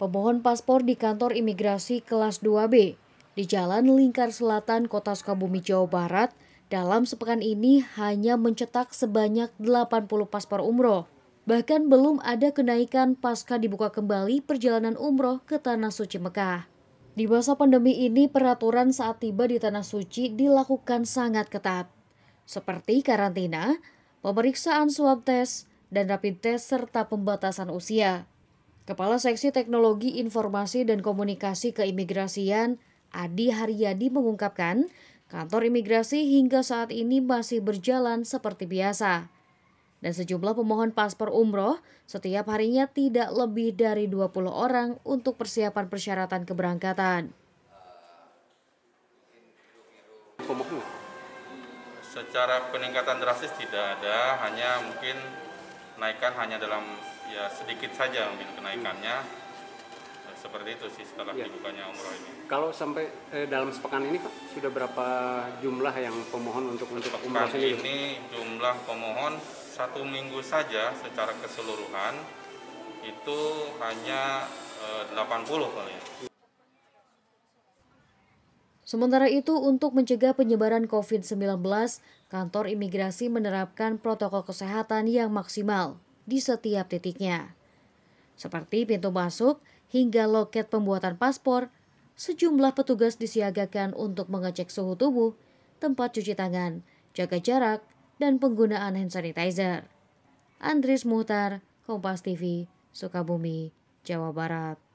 pemohon paspor di kantor imigrasi kelas 2B di Jalan Lingkar Selatan, Kota Sukabumi, Jawa Barat, dalam sepekan ini hanya mencetak sebanyak 80 paspor umroh. Bahkan belum ada kenaikan pasca dibuka kembali perjalanan umroh ke Tanah Suci Mekah. Di masa pandemi ini, peraturan saat tiba di Tanah Suci dilakukan sangat ketat. Seperti karantina, pemeriksaan swab test, dan rapid test serta pembatasan usia. Kepala Seksi Teknologi Informasi dan Komunikasi Keimigrasian Adi Haryadi mengungkapkan, kantor imigrasi hingga saat ini masih berjalan seperti biasa. Dan sejumlah pemohon paspor umroh setiap harinya tidak lebih dari 20 orang untuk persiapan persyaratan keberangkatan. Secara peningkatan drastis tidak ada, hanya mungkin kenaikan hanya dalam ya sedikit saja mungkin kenaikannya hmm. seperti itu sih setelah ya. dibukanya umroh ini. Kalau sampai eh, dalam sepekan ini Pak sudah berapa jumlah yang pemohon untuk untuk umroh ini? ini jumlah pemohon satu minggu saja secara keseluruhan itu hanya eh, 80 kali ya. Sementara itu, untuk mencegah penyebaran COVID-19, kantor imigrasi menerapkan protokol kesehatan yang maksimal di setiap titiknya. Seperti pintu masuk hingga loket pembuatan paspor, sejumlah petugas disiagakan untuk mengecek suhu tubuh, tempat cuci tangan, jaga jarak, dan penggunaan hand sanitizer. Andris Muhtar, Kompas TV, Sukabumi, Jawa Barat.